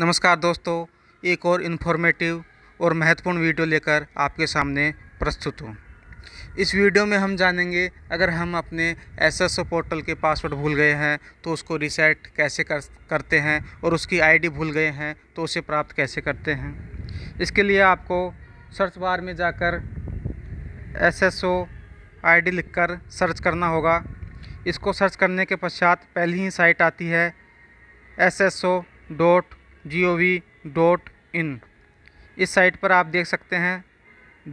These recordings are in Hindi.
नमस्कार दोस्तों एक और इन्फॉर्मेटिव और महत्वपूर्ण वीडियो लेकर आपके सामने प्रस्तुत हूँ इस वीडियो में हम जानेंगे अगर हम अपने एस पोर्टल के पासवर्ड भूल गए हैं तो उसको रिसेट कैसे कर करते हैं और उसकी आईडी भूल गए हैं तो उसे प्राप्त कैसे करते हैं इसके लिए आपको सर्च बार में जाकर एस एस ओ लिखकर सर्च करना होगा इसको सर्च करने के पश्चात पहली ही साइट आती है S S O dot G O V dot in इस साइट पर आप देख सकते हैं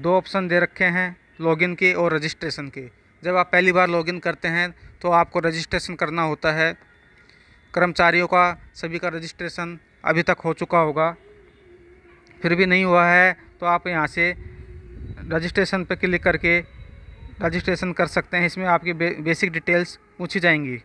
दो ऑप्शन दे रखे हैं लॉगिन के और रजिस्ट्रेशन के जब आप पहली बार लॉगिन करते हैं तो आपको रजिस्ट्रेशन करना होता है कर्मचारियों का सभी का रजिस्ट्रेशन अभी तक हो चुका होगा फिर भी नहीं हुआ है तो आप यहाँ से रजिस्ट्रेशन पर क्लिक करके रजिस्ट्रेशन कर सकते हैं इसमें आपकी बे, बेसिक डिटेल्स पूछी जाएंगी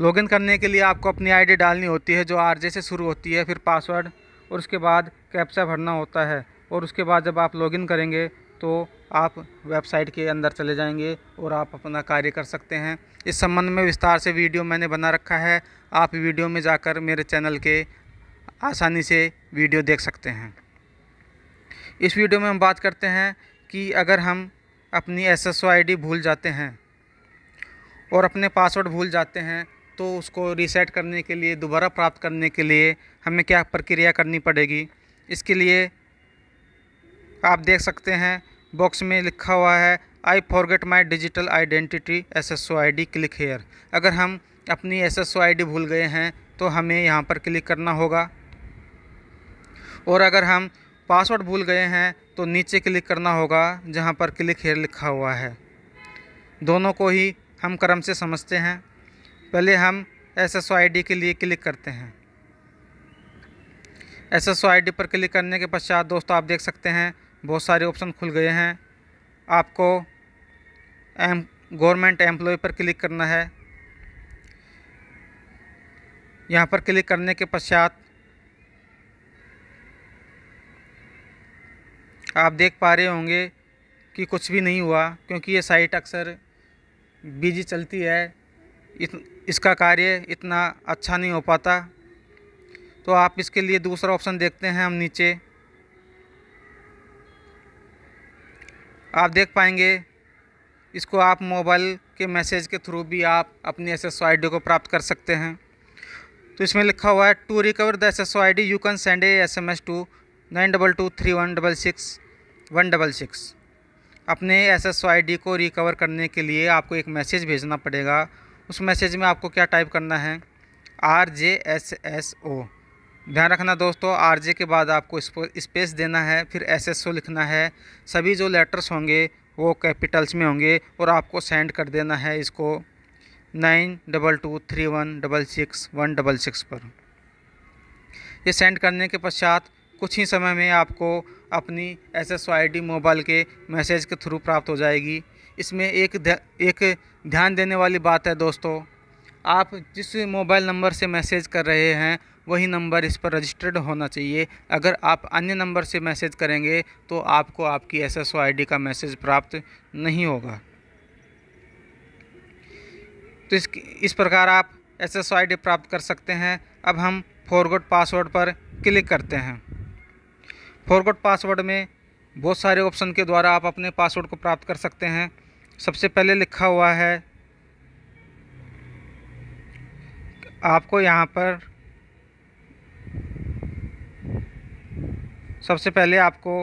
लॉगिन करने के लिए आपको अपनी आईडी डालनी होती है जो आरजे से शुरू होती है फिर पासवर्ड और उसके बाद कैप्चा भरना होता है और उसके बाद जब आप लॉगिन करेंगे तो आप वेबसाइट के अंदर चले जाएंगे और आप अपना कार्य कर सकते हैं इस संबंध में विस्तार से वीडियो मैंने बना रखा है आप वीडियो में जाकर मेरे चैनल के आसानी से वीडियो देख सकते हैं इस वीडियो में हम बात करते हैं कि अगर हम अपनी एस एस भूल जाते हैं और अपने पासवर्ड भूल जाते हैं तो उसको रीसेट करने के लिए दोबारा प्राप्त करने के लिए हमें क्या प्रक्रिया करनी पड़ेगी इसके लिए आप देख सकते हैं बॉक्स में लिखा हुआ है I forget my digital identity S S O I D click here अगर हम अपनी S S O I D भूल गए हैं तो हमें यहाँ पर क्लिक करना होगा और अगर हम पासवर्ड भूल गए हैं तो नीचे क्लिक करना होगा जहाँ पर क्लिक हेयर लिखा हुआ है दोनों को ही हम क्रम से समझते हैं पहले हम एस एस के लिए क्लिक करते हैं एस एस पर क्लिक करने के पश्चात दोस्तों आप देख सकते हैं बहुत सारे ऑप्शन खुल गए हैं आपको एम गवर्नमेंट एम्प्लॉय पर क्लिक करना है यहाँ पर क्लिक करने के पश्चात आप देख पा रहे होंगे कि कुछ भी नहीं हुआ क्योंकि ये साइट अक्सर बिजी चलती है इत, इसका कार्य इतना अच्छा नहीं हो पाता तो आप इसके लिए दूसरा ऑप्शन देखते हैं हम नीचे आप देख पाएंगे इसको आप मोबाइल के मैसेज के थ्रू भी आप अपनी एस एस को प्राप्त कर सकते हैं तो इसमें लिखा हुआ है to recover the S S you can send a S M S to nine double two three one double six one double six अपने एस एस को रिकवर करने के लिए आपको एक मैसेज भेजना पड़ेगा उस मैसेज में आपको क्या टाइप करना है R J S S O ध्यान रखना दोस्तों आर जे के बाद आपको स्पेस देना है फिर एस एस ओ लिखना है सभी जो लेटर्स होंगे वो कैपिटल्स में होंगे और आपको सेंड कर देना है इसको nine double two three one double six one double six पर ये सेंड करने के पश्चात कुछ ही समय में आपको अपनी S S O I D mobile के मैसेज के थ्रू प्राप्त हो जाएगी इसमें एक ध्या एक ध्यान देने वाली बात है दोस्तों आप जिस मोबाइल नंबर से मैसेज कर रहे हैं वही नंबर इस पर रजिस्टर्ड होना चाहिए अगर आप अन्य नंबर से मैसेज करेंगे तो आपको आपकी एस एस का मैसेज प्राप्त नहीं होगा तो इस इस प्रकार आप एस एस प्राप्त कर सकते हैं अब हम फॉरगोड पासवर्ड पर क्लिक करते हैं फॉरगोड पासवर्ड में बहुत सारे ऑप्शन के द्वारा आप अपने पासवर्ड को प्राप्त कर सकते हैं सबसे पहले लिखा हुआ है आपको यहाँ पर सबसे पहले आपको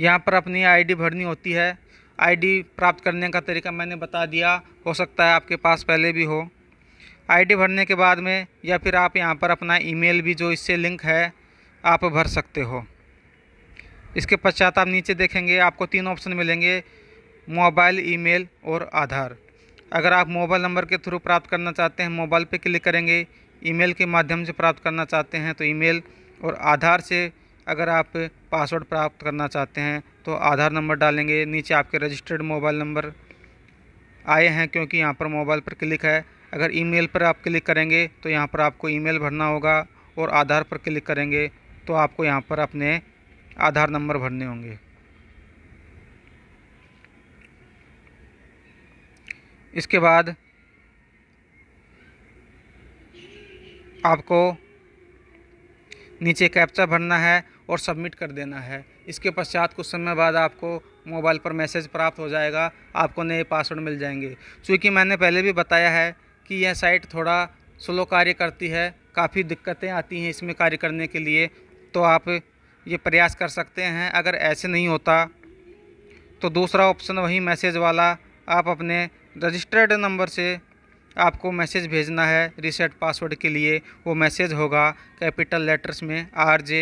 यहाँ पर अपनी आईडी भरनी होती है आईडी प्राप्त करने का तरीका मैंने बता दिया हो सकता है आपके पास पहले भी हो आईडी भरने के बाद में या फिर आप यहाँ पर अपना ईमेल भी जो इससे लिंक है आप भर सकते हो इसके पश्चात आप नीचे देखेंगे आपको तीन ऑप्शन मिलेंगे मोबाइल ईमेल और आधार अगर आप मोबाइल नंबर के थ्रू प्राप्त करना चाहते हैं मोबाइल पे क्लिक करेंगे ईमेल के माध्यम से प्राप्त करना चाहते हैं तो ईमेल और आधार से अगर आप पासवर्ड प्राप्त करना चाहते हैं तो आधार नंबर डालेंगे नीचे आपके रजिस्टर्ड मोबाइल नंबर आए हैं क्योंकि यहाँ पर मोबाइल पर क्लिक है अगर ई पर आप क्लिक करेंगे तो यहाँ पर आपको ई भरना होगा और आधार पर क्लिक करेंगे तो आपको यहाँ पर अपने आधार नंबर भरने होंगे इसके बाद आपको नीचे कैप्चा भरना है और सबमिट कर देना है इसके पश्चात कुछ समय बाद आपको मोबाइल पर मैसेज प्राप्त हो जाएगा आपको नए पासवर्ड मिल जाएंगे चूँकि मैंने पहले भी बताया है कि यह साइट थोड़ा स्लो कार्य करती है काफ़ी दिक्कतें आती हैं इसमें कार्य करने के लिए तो आप ये प्रयास कर सकते हैं अगर ऐसे नहीं होता तो दूसरा ऑप्शन वही मैसेज वाला आप अपने रजिस्टर्ड नंबर से आपको मैसेज भेजना है रीसेट पासवर्ड के लिए वो मैसेज होगा कैपिटल लेटर्स में आर जे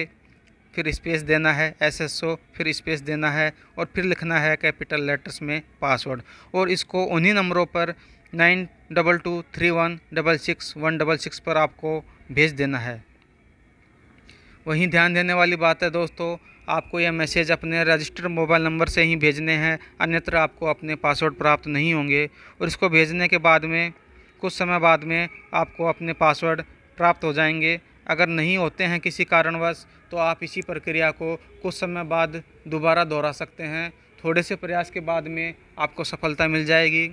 फिर स्पेस देना है एस एस ओ फिर स्पेस देना है और फिर लिखना है कैपिटल लेटर्स में पासवर्ड और इसको उन्हीं नंबरों पर nine double two three one double six one double six पर आपको भेज देना है वहीं ध्यान देने वाली बात है दोस्तों आपको यह मैसेज अपने रजिस्टर्ड मोबाइल नंबर से ही भेजने हैं अन्यत्र आपको अपने पासवर्ड प्राप्त नहीं होंगे और इसको भेजने के बाद में कुछ समय बाद में आपको अपने पासवर्ड प्राप्त हो जाएंगे अगर नहीं होते हैं किसी कारणवश तो आप इसी प्रक्रिया को कुछ समय बाद दोबारा दोहरा सकते हैं थोड़े से प्रयास के बाद में आपको सफलता मिल जाएगी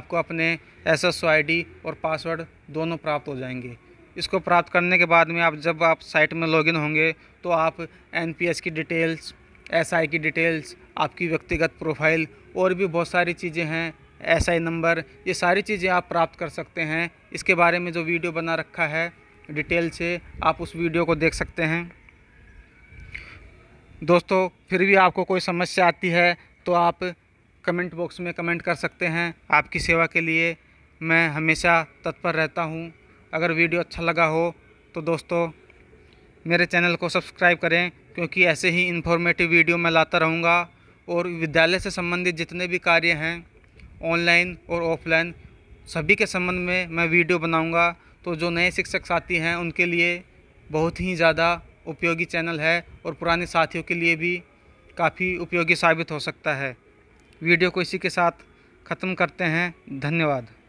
आपको अपने एस एस और पासवर्ड दोनों प्राप्त हो जाएंगे इसको प्राप्त करने के बाद में आप जब आप साइट में लॉगिन होंगे तो आप एनपीएस की डिटेल्स एसआई SI की डिटेल्स आपकी व्यक्तिगत प्रोफाइल और भी बहुत सारी चीज़ें हैं एसआई SI नंबर ये सारी चीज़ें आप प्राप्त कर सकते हैं इसके बारे में जो वीडियो बना रखा है डिटेल से आप उस वीडियो को देख सकते हैं दोस्तों फिर भी आपको कोई समस्या आती है तो आप कमेंट बॉक्स में कमेंट कर सकते हैं आपकी सेवा के लिए मैं हमेशा तत्पर रहता हूँ अगर वीडियो अच्छा लगा हो तो दोस्तों मेरे चैनल को सब्सक्राइब करें क्योंकि ऐसे ही इन्फॉर्मेटिव वीडियो मैं लाता रहूँगा और विद्यालय से संबंधित जितने भी कार्य हैं ऑनलाइन और ऑफलाइन सभी के संबंध में मैं वीडियो बनाऊँगा तो जो नए शिक्षक साथी हैं उनके लिए बहुत ही ज़्यादा उपयोगी चैनल है और पुराने साथियों के लिए भी काफ़ी उपयोगी साबित हो सकता है वीडियो को इसी के साथ ख़त्म करते हैं धन्यवाद